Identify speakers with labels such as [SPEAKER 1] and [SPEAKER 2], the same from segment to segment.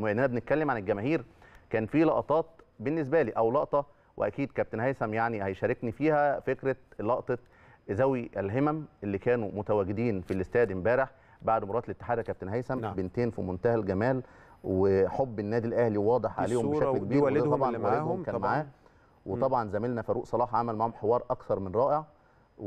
[SPEAKER 1] لاننا بنتكلم عن الجماهير كان في لقطات بالنسبه لي او لقطه واكيد كابتن هيثم يعني هيشاركني فيها فكره لقطه ذوي الهمم اللي كانوا متواجدين في الاستاد امبارح بعد مباراه الاتحاد يا كابتن هيثم نعم. بنتين في منتهى الجمال وحب النادي الاهلي واضح عليهم بشكل كبير والدهم اللي معاهم معاه وطبعا زميلنا فاروق صلاح عمل معاهم حوار اكثر من رائع و...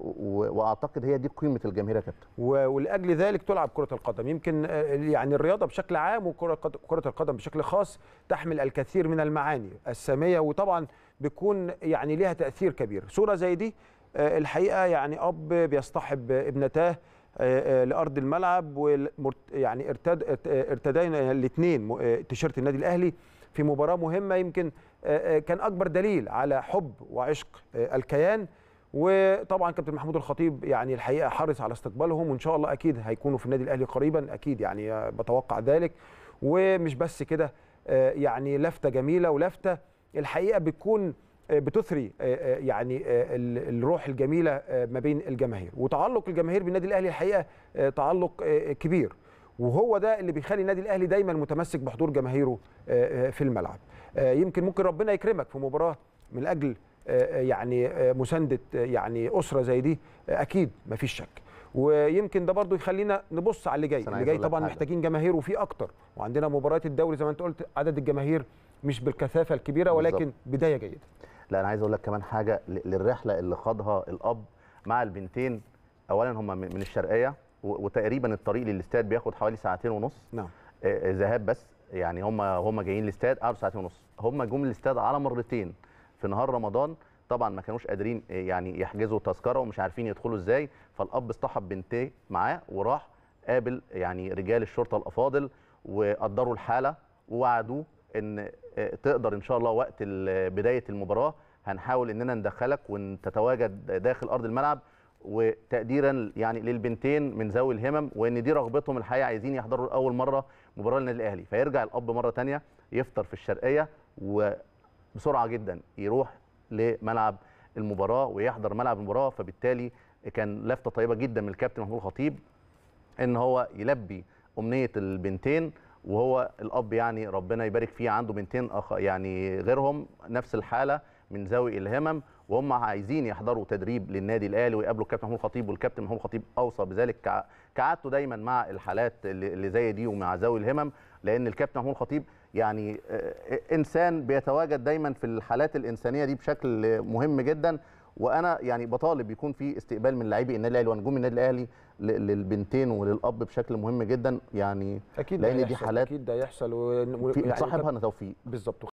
[SPEAKER 1] و... واعتقد هي دي قيمه
[SPEAKER 2] الجماهير يا كابتن ولاجل ذلك تلعب كره القدم يمكن آه، يعني الرياضه بشكل عام وكره كره القدم بشكل خاص تحمل الكثير من المعاني الساميه وطبعا بيكون يعني ليها تاثير كبير صوره زي دي آه، الحقيقه يعني اب بيصطحب ابنتاه آه، لارض الملعب ويعني ارتد ارتدينا الاثنين تيشيرت النادي الاهلي في مباراه مهمه يمكن كان اكبر دليل على حب وعشق الكيان وطبعا كابتن محمود الخطيب يعني الحقيقه حرص على استقبالهم وان شاء الله اكيد هيكونوا في النادي الاهلي قريبا اكيد يعني بتوقع ذلك ومش بس كده آه، يعني لفته جميله ولفته الحقيقه بتكون آه، بتثري آه، يعني الروح الجميله ما بين الجماهير وتعلق الجماهير بالنادي الاهلي الحقيقه تعلق كبير وهو ده اللي بيخلي النادي الاهلي دايما متمسك بحضور جماهيره في الملعب يمكن ممكن ربنا يكرمك في مباراه من اجل آه، آه، يعني آه، مسانده يعني اسره زي دي اكيد مفيش شك ويمكن ده برضو يخلينا نبص على اللي جاي اللي جاي طبعا حاجة. محتاجين جماهير وفي اكتر وعندنا مباريات الدوري زي ما انت قلت عدد الجماهير مش بالكثافه الكبيره ولكن بالزبط. بدايه جيده
[SPEAKER 1] لا انا عايز اقول لك كمان حاجه للرحله اللي خاضها الاب مع البنتين اولا هم من الشرقيه وتقريبا الطريق للاستاد بياخد حوالي ساعتين ونص نعم ذهاب بس يعني هم هم جايين الاستاد قعدوا ساعتين ونص هم جم الاستاد على مرتين في نهار رمضان طبعا ما كانوش قادرين آه، يعني يحجزوا تذكره ومش عارفين يدخلوا ازاي فالاب اصطحب بنتيه معاه وراح قابل يعني رجال الشرطه الافاضل وقدروا الحاله ووعدوه ان آه، تقدر ان شاء الله وقت آه، بدايه المباراه هنحاول اننا ندخلك وتتواجد داخل ارض الملعب وتقديرا يعني للبنتين من ذوي الهمم وان دي رغبتهم الحقيقه عايزين يحضروا لاول مره مباراه للنادي الاهلي فيرجع الاب مره ثانيه يفطر في الشرقيه و بسرعه جدا يروح لملعب المباراه ويحضر ملعب المباراه فبالتالي كان لفته طيبه جدا من الكابتن محمود الخطيب ان هو يلبي امنيه البنتين وهو الاب يعني ربنا يبارك فيه عنده بنتين أخ يعني غيرهم نفس الحاله من ذوي الهمم وهم عايزين يحضروا تدريب للنادي الاهلي ويقابلوا الكابتن محمود خطيب والكابتن محمود خطيب اوصى بذلك كعادته دايما مع الحالات اللي زي دي ومع ذوي الهمم لان الكابتن محمود خطيب يعني آه، آه، انسان بيتواجد دايما في الحالات الانسانيه دي بشكل مهم جدا وانا يعني بطالب يكون في استقبال من لاعبي النادي الاهلي ونجوم النادي الاهلي للبنتين وللاب بشكل مهم جدا يعني اكيد لان دي حالات
[SPEAKER 2] اكيد ده يحصل و... يعني صاحبها
[SPEAKER 1] توفيق بالظبط